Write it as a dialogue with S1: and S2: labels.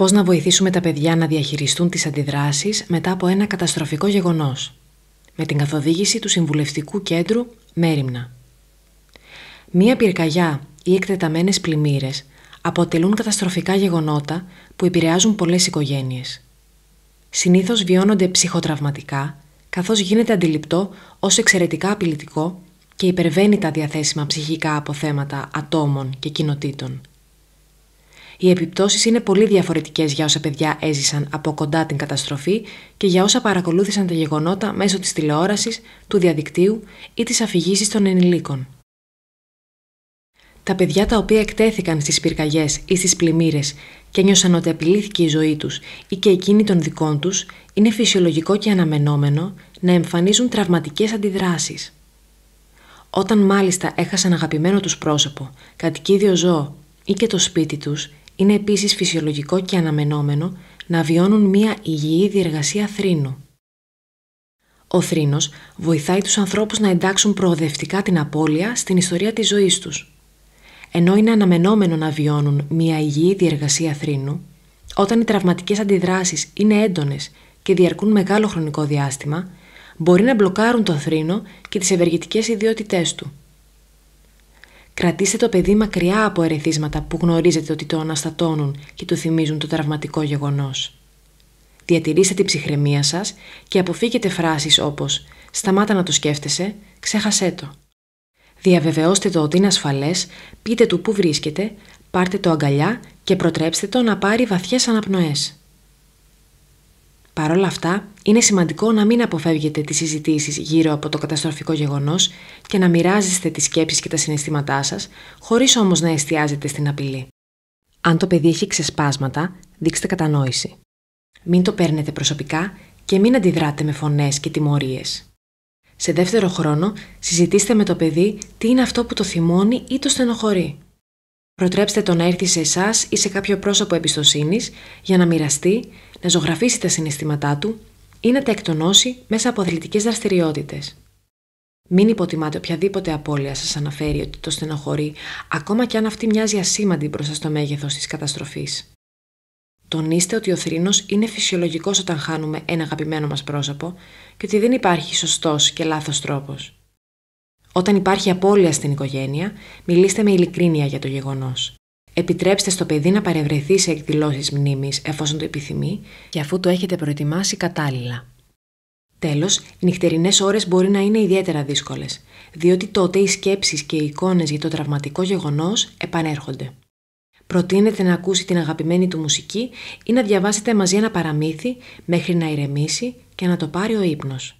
S1: Πώς να βοηθήσουμε τα παιδιά να διαχειριστούν τις αντιδράσεις μετά από ένα καταστροφικό γεγονός. Με την καθοδήγηση του Συμβουλευτικού Κέντρου Μέριμνα. Μία πυρκαγιά ή εκτεταμένες πλημμύρες αποτελούν καταστροφικά γεγονότα που επηρεάζουν πολλές οικογένειες. Συνήθως βιώνονται ψυχοτραυματικά, καθώς γίνεται αντιληπτό ως εξαιρετικά απειλητικό και υπερβαίνει τα διαθέσιμα ψυχικά αποθέματα ατόμων και κοινοτήτων οι επιπτώσεις είναι πολύ διαφορετικές για όσα παιδιά έζησαν από κοντά την καταστροφή και για όσα παρακολούθησαν τα γεγονότα μέσω της τηλεόρασης, του διαδικτύου ή της αφηγήσης των ενηλίκων. Τα παιδιά τα οποία εκτέθηκαν στις πυρκαγιές ή στις πλημμύρες και νιώσαν ότι απειλήθηκε η ζωή τους ή και εκείνη των δικών τους, είναι φυσιολογικό και αναμενόμενο να εμφανίζουν τραυματικές αντιδράσεις. Όταν μάλιστα έχασαν αγαπημένο τους πρόσωπο, κατοικίδιο ζώο ή και το σπίτι τους. Είναι επίσης φυσιολογικό και αναμενόμενο να βιώνουν μία υγιή διεργασία θρήνου. Ο είναι έντονε βοηθάει τους ανθρώπους να εντάξουν προοδευτικά την απώλεια στην ιστορία της ζωής τους. Ενώ είναι αναμενόμενο να βιώνουν μία υγιή διεργασία θρήνου, όταν οι τραυματικές αντιδράσεις είναι έντονες και διαρκούν μεγάλο χρονικό διάστημα, μπορεί να μπλοκάρουν το θρήνο και τις ευεργετικές ιδιότητές του – Κρατήστε το παιδί μακριά από ερεθίσματα που γνωρίζετε ότι το αναστατώνουν και του θυμίζουν το τραυματικό γεγονός. Διατηρήστε την ψυχραιμία σας και αποφύγετε φράσεις όπως «σταμάτα να το σκέφτεσαι», «ξέχασέ το». Διαβεβαιώστε το ότι είναι ασφαλές, πείτε του που βρίσκεται, πάρτε το αγκαλιά και προτρέψτε το να πάρει βαθιές αναπνοές. Παρ' όλα αυτά, είναι σημαντικό να μην αποφεύγετε τις συζητήσεις γύρω από το καταστροφικό γεγονός και να μοιράζεστε τις σκέψεις και τα συναισθήματά σας, χωρίς όμως να εστιάζετε στην απειλή. Αν το παιδί έχει ξεσπάσματα, δείξτε κατανόηση. Μην το παίρνετε προσωπικά και μην αντιδράτε με φωνές και τιμωρίες. Σε δεύτερο χρόνο, συζητήστε με το παιδί τι είναι αυτό που το θυμώνει ή το στενοχωρεί. Προτρέψτε το να έρθει σε εσάς ή σε κάποιο πρόσωπο εμπιστοσύνης για να μοιραστεί, να ζωγραφίσει τα συναισθήματά του ή να τα εκτονώσει μέσα από αθλητικές δραστηριότητες. Μην υποτιμάτε οποιαδήποτε απώλεια σας αναφέρει ότι το στενοχωρεί, ακόμα και αν αυτή μοιάζει ασήμαντη μπροστά στο μέγεθος της καταστροφής. Τονίστε ότι ο θρήνος είναι φυσιολογικός όταν χάνουμε ένα αγαπημένο μας πρόσωπο και ότι δεν υπάρχει σωστός και λάθος τρόπος. Όταν υπάρχει απώλεια στην οικογένεια, μιλήστε με ειλικρίνεια για το γεγονός. Επιτρέψτε στο παιδί να παρευρεθεί σε εκδηλώσεις μνήμης εφόσον το επιθυμεί και αφού το έχετε προετοιμάσει κατάλληλα. Τέλος, νυχτερινές ώρες μπορεί να είναι ιδιαίτερα δύσκολες, διότι τότε οι σκέψεις και οι εικόνες για το τραυματικό γεγονός επανέρχονται. Προτείνετε να ακούσει την αγαπημένη του μουσική ή να διαβάσετε μαζί ένα παραμύθι μέχρι να ηρεμήσει και να το πάρει ο ύπνος.